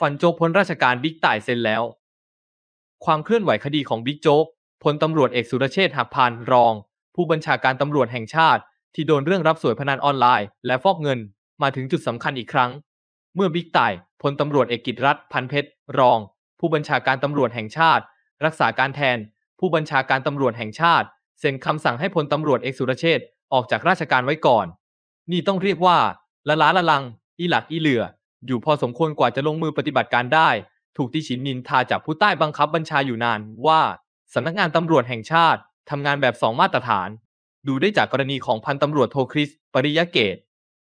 ฝันโจกพ้นราชการบิ๊กต่ายเซ็นแล้ว ความเคลื่อนไหวคดีของบิ๊กโจ๊กพลตำรวจเอกสุรเชษฐ์หักพานรอง ผู้บัญชาการตำรวจแห่งชาติ ที่โดนเรื่องรับสวยพนันออนไลน์และฟอกเงิน มาถึงจุดสำคัญอีกครั้ง เมื่อบิ๊กต่ายพลตำรวจเอกกิตรัตน์พันเพชรรอง ผู้บัญชาการตำรวจแห่งชาติ รักษาการแทน ผู้บัญชาการตำรวจแห่งชาติเซ็นคำสั่งให้พลตำรวจเอกสุรเชษฐ์ออกจากราชการไว้ก่อน นี่ต้องเรียกว่า ละล้าละลังอีหลักอีเหลืออยู่พอสมควรกว่าจะลงมือปฏิบัติการได้ ถูกที่ฉินนินทาจากผู้ใต้บังคับบัญชาอยู่นานว่าสำนักงานตำรวจแห่งชาติทำงานแบบสองมาตรฐาน ดูได้จากกรณีของพันตำรวจโทคริส ปริยเกต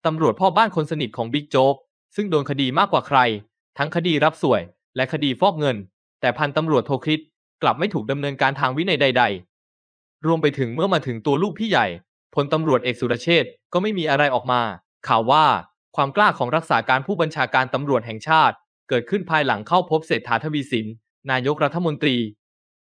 ตำรวจพ่อบ้านคนสนิทของบิ๊กโจ๊กซึ่งโดนคดีมากกว่าใคร ทั้งคดีรับสวย และคดีฟอกเงิน แต่พันตำรวจโทคริสกลับไม่ถูกดำเนินการทางวินัยใด ๆ รวมไปถึงเมื่อมาถึงตัวลูกพี่ใหญ่พลตำรวจเอกสุรเชษก็ไม่มีอะไรออกมา ข่าวว่าความกล้าของรักษาการผู้บัญชาการตำรวจแห่งชาติ เกิดขึ้นภายหลังเข้าพบเศรษฐาทวีสิน นายกรัฐมนตรี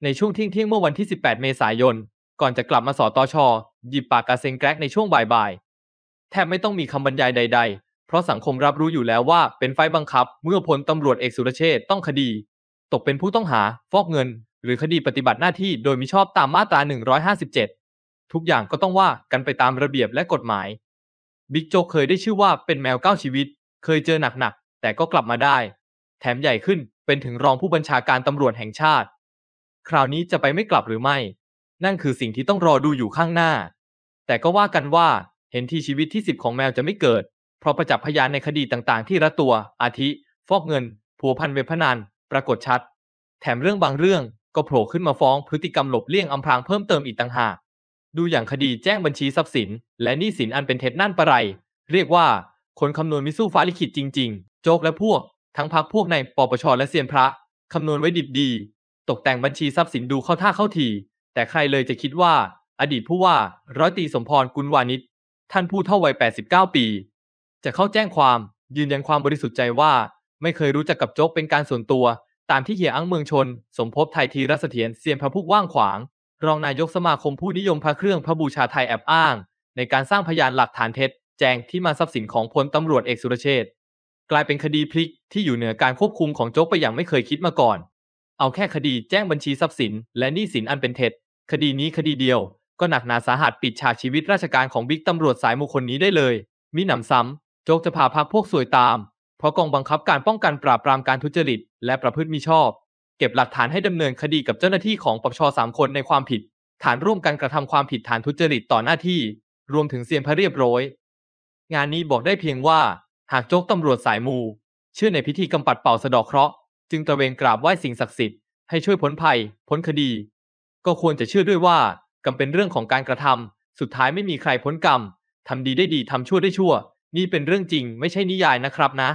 ในช่วงเที่ยงเที่ยงเมื่อวันที่ 18 เมษายน ก่อนจะกลับมาสอตอชอหยิบปากกาเซงแกรกในช่วงบ่ายๆ แทบไม่ต้องมีคำบรรยายใดๆ เพราะสังคมรับรู้อยู่แล้วว่า เป็นไฟบังคับเมื่อพลตำรวจเอกสุรเชษต้องคดี ตกเป็นผู้ต้องหา ฟอกเงิน หรือคดีปฏิบัติหน้าที่โดยมิชอบตามมาตรา 157 ทุกอย่างก็ต้องว่ากันไปตามระเบียบและกฎหมายบิ๊กโจ๊กเคยได้ชื่อว่าเป็นแมวเก้าชีวิต เคยเจอหนักๆ แต่ก็กลับมาได้ แถมใหญ่ขึ้นเป็นถึงรองผู้บัญชาการตำรวจแห่งชาติ คราวนี้จะไปไม่กลับหรือไม่ นั่นคือสิ่งที่ต้องรอดูอยู่ข้างหน้า แต่ก็ว่ากันว่าเห็นที่ชีวิตที่สิบของแมวจะไม่เกิด เพราะประจับพยานในคดีต่างๆ ที่ระตัว อาทิ ฟอกเงิน ผัวพันเวพนันปรากฏชัด แถมเรื่องบางเรื่องก็โผล่ขึ้นมาฟ้องพฤติกรรมหลบเลี่ยงอำพรางเพิ่มเติมอีกต่างหากดูอย่างคดีแจ้งบัญชีทรัพย์สิน และหนี้สินอันเป็นเท็จนั่นประไร เรียกว่าคนคำนวณมิสู้ฟ้าลิขิตจริงๆ โจกและพวกทั้งพักพวกในปปชและเซียนพระคำนวณไว้ดิบดี ตกแต่งบัญชีทรัพย์สินดูเข้าท่าเข้าที แต่ใครเลยจะคิดว่า อดีตผู้ว่า ร้อยตีสมพรกุลวานิชท่านผู้เท่าวัย89 ปี จะเข้าแจ้งความ ยืนยันความบริสุทธิ์ใจว่า ไม่เคยรู้จักกับโจกเป็นการส่วนตัว ตามที่เฮียอั้งเมืองชน สมภพไทยทีรัสเถียนเซียนพระพุกว่างขวางรองนายกสมาคมผู้นิยมพระเครื่องพระบูชาไทยแอบอ้าง ในการสร้างพยานหลักฐานเท็จ แจงที่มาทรัพย์สินของพลตำรวจเอกสุรเชษฐ์กลายเป็นคดีพลิกที่อยู่เหนือการควบคุมของโจ๊กไปอย่างไม่เคยคิดมาก่อนเอาแค่คดีแจ้งบัญชีทรัพย์สิน และหนี้สินอันเป็นเท็จ คดีนี้คดีเดียว ก็หนักหนาสาหัสปิดฉากชีวิตราชการของบิ๊กตำรวจสายมูคนนี้ได้เลยมิหนำซ้ำโจ๊กจะพาพักพวกสวยตาม เพราะกองบังคับการป้องกันปราบปรามการทุจริต และประพฤติมิชอบเก็บหลักฐานให้ดำเนินคดีกับเจ้าหน้าที่ของปปชสามคนในความผิด ฐานร่วมกันกระทำความผิดฐานทุจริตต่อหน้าที่ รวมถึงเสียงพระเรียบร้อยงานนี้บอกได้เพียงว่าหากโจกตำรวจสายมู เชื่อในพิธีกำปัดเป่าสะดอกเคราะห์จึงตะเวนกราบไหว้สิ่งศักดิ์สิทธิ์ให้ช่วยพ้นภัย พ้นคดี ก็ควรจะเชื่อด้วยว่ากำเป็นเรื่องของการกระทำสุดท้ายไม่มีใครพ้นกรรมทำดีได้ดีทำชั่วได้ชั่ว นี่เป็นเรื่องจริงไม่ใช่นิยายนะครับนะ